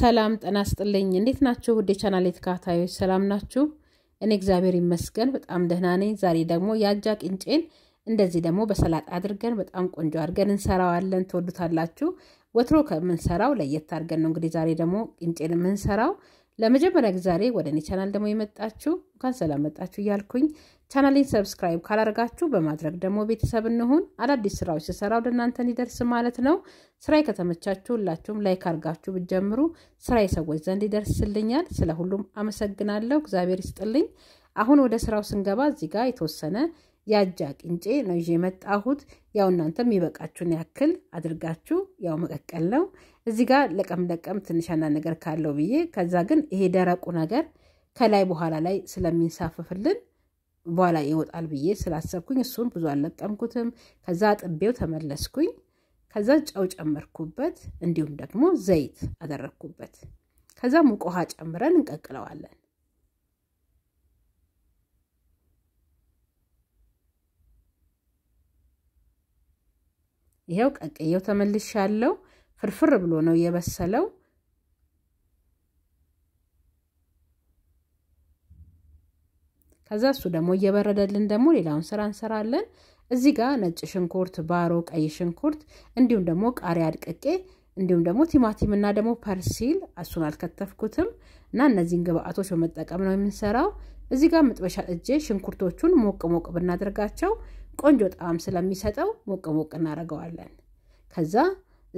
ሰላም ጠና ስጥልኝ እንዴት ናችሁ? ውድ ቻናል የተካታዮች ሰላም ናችሁ? እኔ እግዚአብሔር ይመስገን በጣም ደህና ነኝ። ዛሬ ደግሞ የአጃ ቅንጬን እንደዚህ ደግሞ በሰላጣ አድርገን በጣም ቆንጆ አድርገን እንሰራዋለን። ትወዱታላችሁ። ወትሮ ከምንሰራው ለየት አድርገን ነው እንግዲህ ዛሬ ደግሞ ቅንጬን የምንሰራው። ለመጀመሪያ ጊዜ ዛሬ ወደ እኔ ቻናል ደግሞ የመጣችሁ እንኳን ሰላም መጣችሁ እያልኩኝ ቻናሌን ሰብስክራይብ ካላደርጋችሁ በማድረግ ደግሞ ቤተሰብ እንሁን። አዳዲስ ስራዎች ስሰራ ወደ እናንተ እንዲደርስ ማለት ነው። ስራዬ ከተመቻችሁ ሁላችሁም ላይክ አድርጋችሁ ብትጀምሩ ስራዬ ሰዎች ዘንድ ይደርስልኛል። ስለ ሁሉም አመሰግናለሁ። እግዚአብሔር ይስጥልኝ። አሁን ወደ ስራው ስንገባ እዚህ ጋር የተወሰነ የአጃ ቅንጬ ነው ይዤ የመጣሁት። ያው እናንተ የሚበቃችሁን ያክል አድርጋችሁ ያው መቀቀል ነው። እዚህ ጋር ለቀም ለቀም ትንሻና ነገር ካለው ብዬ ከዛ ግን ይሄ ደረቁ ነገር ከላይ በኋላ ላይ ስለሚንሳፍፍልን በኋላ ይወጣል ብዬ ስላሰብኩኝ እሱን ብዙ አልለቀምኩትም። ከዛ አጥቤው ተመለስኩኝ። ከዛ ጨው ጨመርኩበት፣ እንዲሁም ደግሞ ዘይት አደረግኩበት። ከዛ ሙቅ ውሃ ጨምረን እንቀቅለዋለን። ይኸው ቀቅየው ተመልሻለሁ። ፍርፍር ብሎ ነው የበሰለው። ከዛ እሱ ደግሞ እየበረደልን ደግሞ ሌላውን ስራ እንሰራለን። እዚህ ጋር ነጭ ሽንኩርት፣ ባሮ፣ ቀይ ሽንኩርት እንዲሁም ደግሞ ቃሪያ አድቅቄ እንዲሁም ደግሞ ቲማቲም እና ደግሞ ፐርሲል እሱን አልከተፍኩትም እና እነዚህን ግብአቶች በመጠቀም ነው የምንሰራው። እዚህ ጋር መጥበሻ እጄ ሽንኩርቶቹን ሞቅ ሞቅ ብናደርጋቸው ቆንጆ ጣዕም ስለሚሰጠው ሞቅ ሞቅ እናደርገዋለን። ከዛ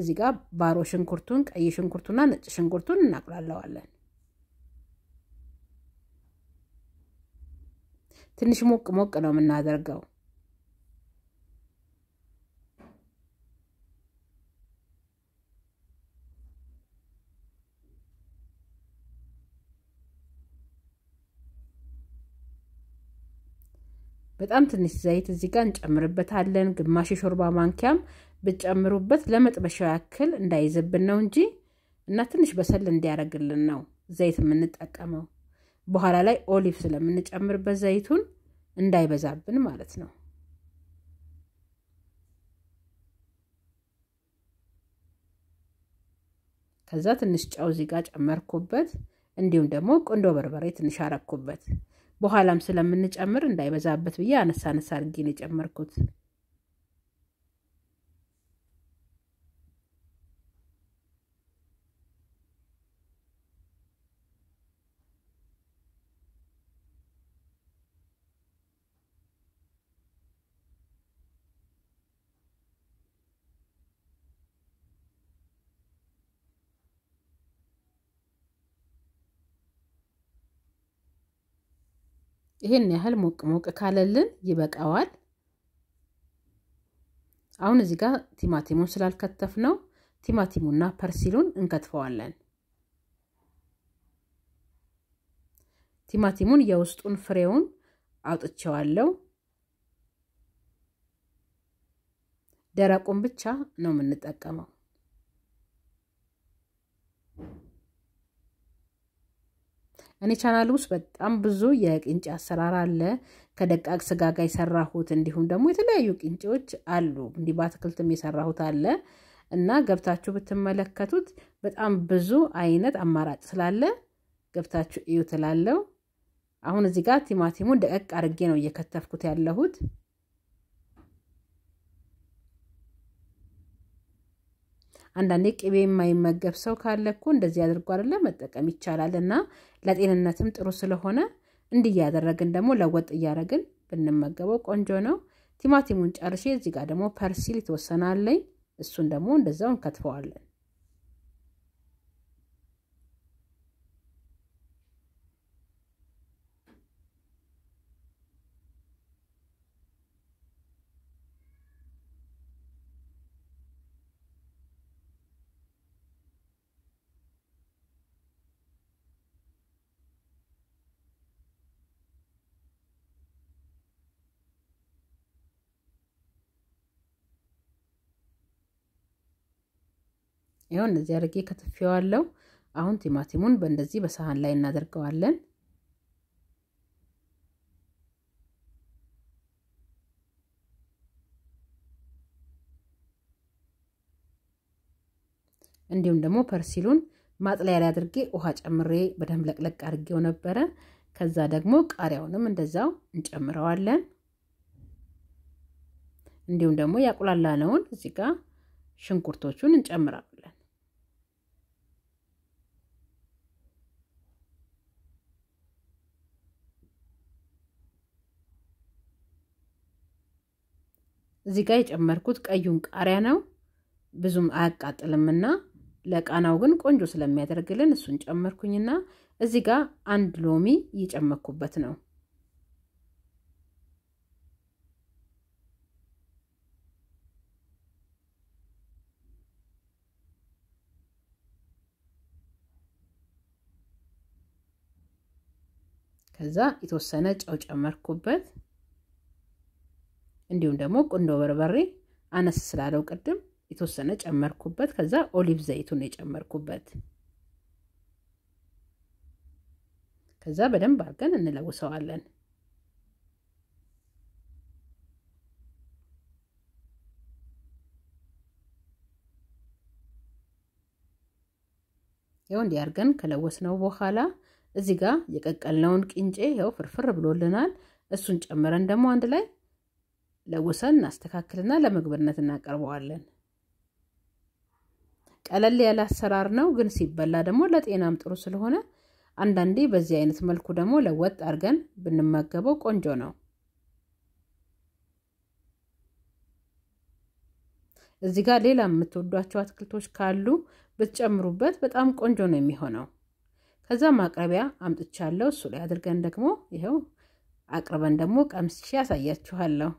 እዚህ ጋር ባሮ ሽንኩርቱን፣ ቀይ ሽንኩርቱና ነጭ ሽንኩርቱን እናቁላለዋለን። ትንሽ ሞቅ ሞቅ ነው የምናደርገው። በጣም ትንሽ ዘይት እዚህ ጋር እንጨምርበታለን። ግማሽ የሾርባ ማንኪያም ብትጨምሩበት ለመጥበሻው ያክል እንዳይዝብን ነው እንጂ እና ትንሽ በሰል እንዲያደርግልን ነው ዘይት የምንጠቀመው። በኋላ ላይ ኦሊቭ ስለምንጨምርበት ዘይቱን እንዳይበዛብን ማለት ነው። ከዛ ትንሽ ጨው ዚጋ ጨመርኩበት። እንዲሁም ደግሞ ቁንዶ በርበሬ ትንሽ አረኩበት። በኋላም ስለምንጨምር እንዳይበዛበት ብዬ አነሳ አነሳ አድርጌ ነው የጨመርኩት። ይሄን ያህል ሞቅ ሞቅ ካለልን ይበቃዋል። አሁን እዚህ ጋር ቲማቲሙን ስላልከተፍ ነው ቲማቲሙና ፐርሲሉን እንከትፈዋለን። ቲማቲሙን የውስጡን ፍሬውን አውጥቼዋለሁ። ደረቁን ብቻ ነው የምንጠቀመው። እኔ ቻናል ውስጥ በጣም ብዙ የቅንጭ አሰራር አለ። ከደቃቅ ስጋ ጋር የሰራሁት እንዲሁም ደግሞ የተለያዩ ቅንጭዎች አሉ። እንዲህ በአትክልትም የሰራሁት አለ እና ገብታችሁ ብትመለከቱት በጣም ብዙ አይነት አማራጭ ስላለ ገብታችሁ እዩ ትላለው። አሁን እዚህ ጋር ቲማቲሙን ደቀቅ አድርጌ ነው እየከተፍኩት ያለሁት። አንዳንዴ ቅቤ የማይመገብ ሰው ካለ እኮ እንደዚህ አድርጎ አደለ መጠቀም ይቻላል። እና ለጤንነትም ጥሩ ስለሆነ እንዲህ እያደረግን ደግሞ ለወጥ እያደረግን ብንመገበው ቆንጆ ነው። ቲማቲሙን ጨርሼ እዚህ ጋር ደግሞ ፐርሲል የተወሰናለኝ እሱን ደግሞ እንደዛው እንከትፈዋለን። ይኸው እንደዚህ አድርጌ ከትፌዋለሁ። አሁን ቲማቲሙን በእንደዚህ በሰሃን ላይ እናደርገዋለን። እንዲሁም ደግሞ ፐርሲሉን ማጥለያ ላይ አድርጌ ውሃ ጨምሬ በደንብ ለቅለቅ አድርጌው ነበረ። ከዛ ደግሞ ቃሪያውንም እንደዛው እንጨምረዋለን። እንዲሁም ደግሞ ያቁላላነውን እዚህ ጋር ሽንኩርቶቹን እንጨምራለን። እዚህ ጋር የጨመርኩት ቀዩን ቃሪያ ነው። ብዙም አያቃጥልምና ለቃናው ግን ቆንጆ ስለሚያደርግልን እሱን ጨመርኩኝና እዚህ ጋር አንድ ሎሚ እየጨመርኩበት ነው። ከዛ የተወሰነ ጨው ጨመርኩበት። እንዲሁም ደግሞ ቁንዶ በርበሬ አነስ ስላለው ቅድም የተወሰነ ጨመርኩበት። ከዛ ኦሊቭ ዘይቱን የጨመርኩበት ከዛ በደንብ አድርገን እንለውሰዋለን። ያው እንዲህ አድርገን ከለወስነው በኋላ እዚህ ጋር የቀቀልነውን ቅንጬ ያው ፍርፍር ብሎልናል። እሱን ጨምረን ደግሞ አንድ ላይ ለውሰን እናስተካክልና ለምግብነት እናቀርበዋለን። ቀለል ያለ አሰራር ነው፣ ግን ሲበላ ደግሞ ለጤናም ጥሩ ስለሆነ አንዳንዴ በዚህ አይነት መልኩ ደግሞ ለወጥ አድርገን ብንመገበው ቆንጆ ነው። እዚህ ጋር ሌላ የምትወዷቸው አትክልቶች ካሉ ብትጨምሩበት በጣም ቆንጆ ነው የሚሆነው። ከዛ ማቅረቢያ አምጥቻለሁ። እሱ ላይ አድርገን ደግሞ ይኸው አቅርበን ደግሞ ቀምስቼ ያሳያችኋለሁ።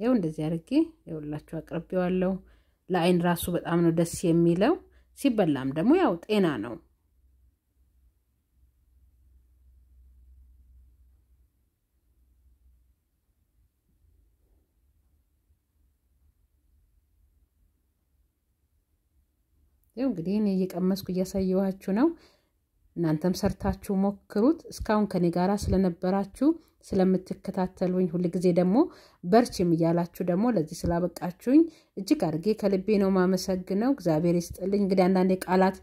ይኸው እንደዚህ አድርጌ ይኸውላችሁ አቅርቤዋለሁ። ለአይን ራሱ በጣም ነው ደስ የሚለው። ሲበላም ደግሞ ያው ጤና ነው። ይኸው እንግዲህ እኔ እየቀመስኩ እያሳየኋችሁ ነው። እናንተም ሰርታችሁ ሞክሩት። እስካሁን ከኔ ጋራ ስለነበራችሁ ስለምትከታተሉኝ ጊዜ ደግሞ በርችም እያላችሁ ደግሞ ለዚህ ስላበቃችሁኝ እጅግ አድርጌ ከልቤ ነው ማመሰግነው። እግዚአብሔር ይስጥልኝ። እንግዲህ አንዳንዴ ቃላት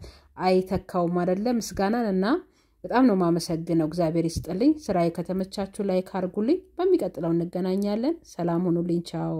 አይተካውም አይደለ? ምስጋናን እና በጣም ነው ማመሰግነው። እግዚአብሔር ይስጥልኝ። ስራዬ ከተመቻችሁ ላይክ አድርጉልኝ። በሚቀጥለው እንገናኛለን። ሰላም ሁኑልኝ። ቻው